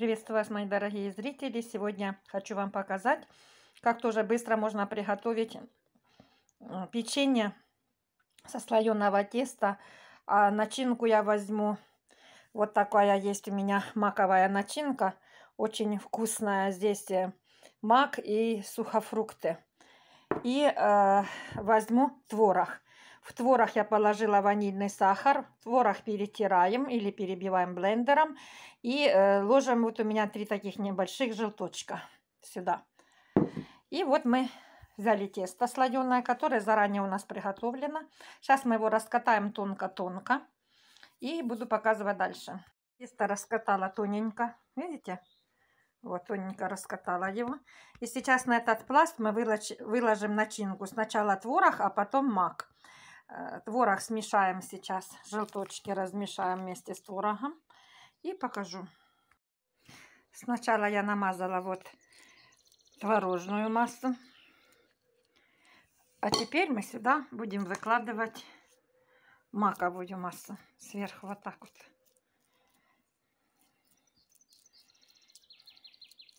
Приветствую вас, мои дорогие зрители. Сегодня хочу вам показать, как тоже быстро можно приготовить э, печенье со слоеного теста. А начинку я возьму. Вот такая есть у меня маковая начинка. Очень вкусная. Здесь э, мак и сухофрукты. И э, возьму творог. В творог я положила ванильный сахар. Творог перетираем или перебиваем блендером. И э, ложим, вот у меня три таких небольших желточка сюда. И вот мы взяли тесто слоеное, которое заранее у нас приготовлено. Сейчас мы его раскатаем тонко-тонко. И буду показывать дальше. Тесто раскатала тоненько. Видите? Вот, тоненько раскатала его. И сейчас на этот пласт мы выложим начинку. Сначала творог, а потом мак. Э, творог смешаем сейчас, желточки размешаем вместе с творогом и покажу. Сначала я намазала вот творожную массу. А теперь мы сюда будем выкладывать маковую массу. Сверху вот так вот.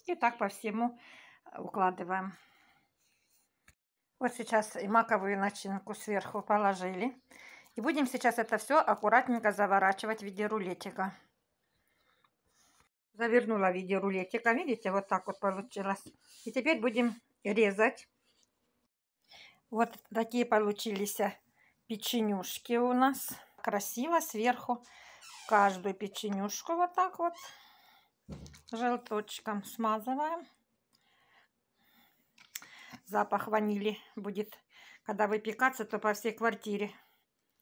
И так по всему укладываем. Вот сейчас и маковую начинку сверху положили. И будем сейчас это все аккуратненько заворачивать в виде рулетика. Завернула в виде рулетика. Видите, вот так вот получилось. И теперь будем резать. Вот такие получились печенюшки у нас. Красиво сверху каждую печенюшку вот так вот желточком смазываем. Запах ванили будет, когда выпекаться, то по всей квартире.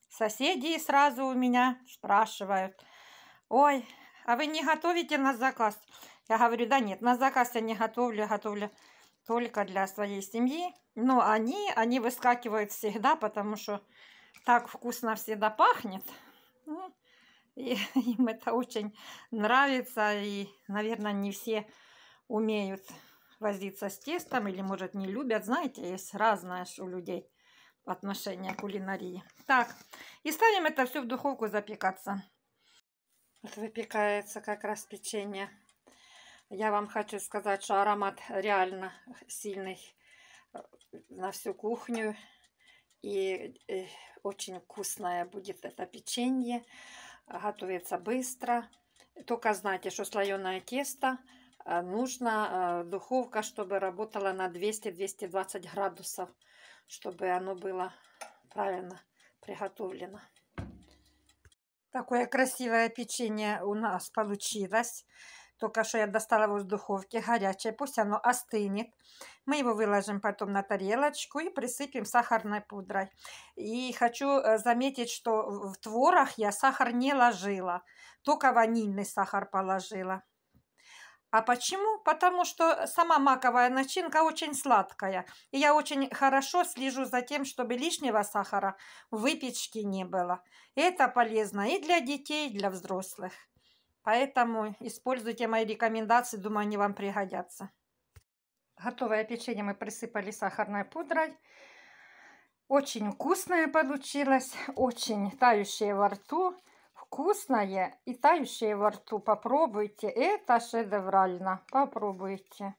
Соседи сразу у меня спрашивают. Ой, а вы не готовите на заказ? Я говорю, да нет, на заказ я не готовлю, готовлю только для своей семьи. Но ну, они, они выскакивают всегда, потому что так вкусно всегда пахнет. Ну, и, им это очень нравится, и, наверное, не все умеют возиться с тестом или, может, не любят. Знаете, есть разное у людей отношение к кулинарии. Так, и ставим это все в духовку запекаться. Вот выпекается как раз печенье. Я вам хочу сказать, что аромат реально сильный э, на всю кухню. И э, очень вкусное будет это печенье. Готовится быстро. Только знайте, что слоеное тесто – Э, нужно э, духовка, чтобы работала на 200-220 градусов, чтобы оно было правильно приготовлено. Такое красивое печенье у нас получилось. Только что я достала его из духовки, горячее, пусть оно остынет. Мы его выложим потом на тарелочку и присыпем сахарной пудрой. И хочу э, заметить, что в творах я сахар не ложила, только ванильный сахар положила. А почему? Потому что сама маковая начинка очень сладкая. И я очень хорошо слежу за тем, чтобы лишнего сахара в выпечке не было. это полезно и для детей, и для взрослых. Поэтому используйте мои рекомендации, думаю, они вам пригодятся. Готовое печенье мы присыпали сахарной пудрой. Очень вкусное получилось, очень тающее во рту вкусное и тающее во рту. Попробуйте, это шедеврально. Попробуйте.